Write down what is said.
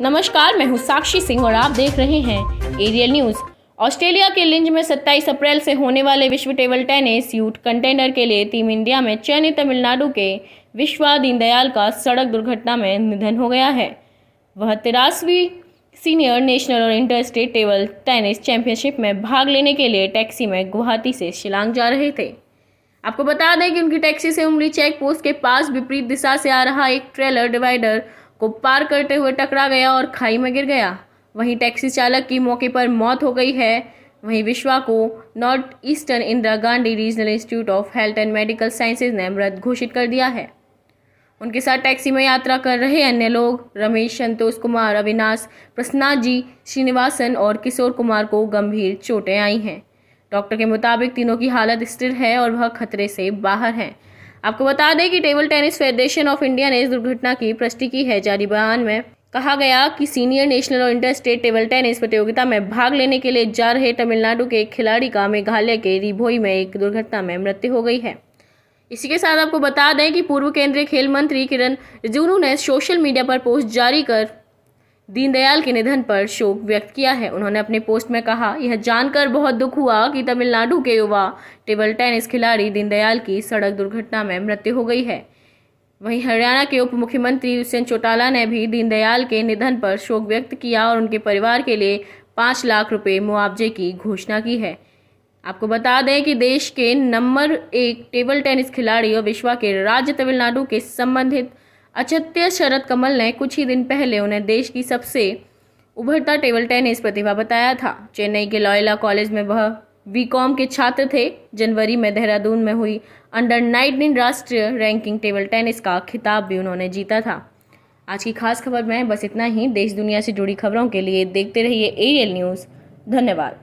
नमस्कार मैं हूँ साक्षी सिंह और आप देख रहे हैं एरियल न्यूज ऑस्ट्रेलिया के लिंज में 27 अप्रैल से होने वाले विश्व टेबल टेनिस यूथ कंटेनर के लिए टीम इंडिया में चयनित तमिलनाडु के विश्वा दीनदयाल का सड़क दुर्घटना में निधन हो गया है वह तिरासवीं सीनियर नेशनल और inter state table tennis championship में भाग लेने के लिए टैक्सी में गुवाहाटी से शिलांग जा रहे थे आपको बता दें कि उनकी टैक्सी से उमरी चेक पोस्ट के पास विपरीत दिशा से आ रहा एक ट्रेलर डिवाइडर को पार करते हुए टकरा गया और खाई में गिर गया वहीं टैक्सी चालक की मौके पर मौत हो गई है वहीं विश्वा को north eastern Indira Gandhi regional institute of health and medical sciences ने मृत घोषित कर दिया है उनके साथ टैक्सी में यात्रा कर रहे अन्य लोग रमेश संतोष कुमार अविनाश प्रसन्ना जी श्रीनिवासन और किशोर कुमार को गंभीर चोटें आई हैं डॉक्टर के मुताबिक तीनों की हालत स्थिर है और वह खतरे से बाहर हैं आपको बता दें कि table tennis federation of India ने इस दुर्घटना की पृष्टि की है जारी बयान में कहा गया कि सीनियर नेशनल और इंटर स्टेट टेबल टेनिस प्रतियोगिता में भाग लेने के लिए जा रहे तमिलनाडु के एक खिलाड़ी का मेघालय के रिभोई में एक दुर्घटना में मृत्यु हो गई है इसी के साथ आपको बता दें कि पूर्व केंद्रीय खेल मंत्री किरण रिजिजू ने सोशल मीडिया पर पोस्ट जारी कर दीनदयाल के निधन पर शोक व्यक्त किया है उन्होंने अपने पोस्ट में कहा यह जानकर बहुत दुख हुआ कि तमिलनाडु के युवा टेबल टेनिस खिलाड़ी दीनदयाल की सड़क दुर्घटना में मृत्यु हो गई है वहीं हरियाणा के उप मुख्यमंत्री दुष्यंत चौटाला ने भी दीनदयाल के निधन पर शोक व्यक्त किया और उनके परिवार के लिए पाँच लाख रुपये मुआवजे की घोषणा की है आपको बता दें कि देश के नंबर एक टेबल टेनिस खिलाड़ी और विश्वा के राज्य तमिलनाडु के संबंधित अचत्य शरद कमल ने कुछ ही दिन पहले उन्हें देश की सबसे उभरता टेबल टेनिस प्रतिभा बताया था चेन्नई के लॉयला कॉलेज में वह बी के छात्र थे जनवरी में देहरादून में हुई अंडर नाइनटीन राष्ट्रीय रैंकिंग टेबल टेनिस का खिताब भी उन्होंने जीता था आज की खास खबर में बस इतना ही देश दुनिया से जुड़ी खबरों के लिए देखते रहिए एरियल न्यूज़ धन्यवाद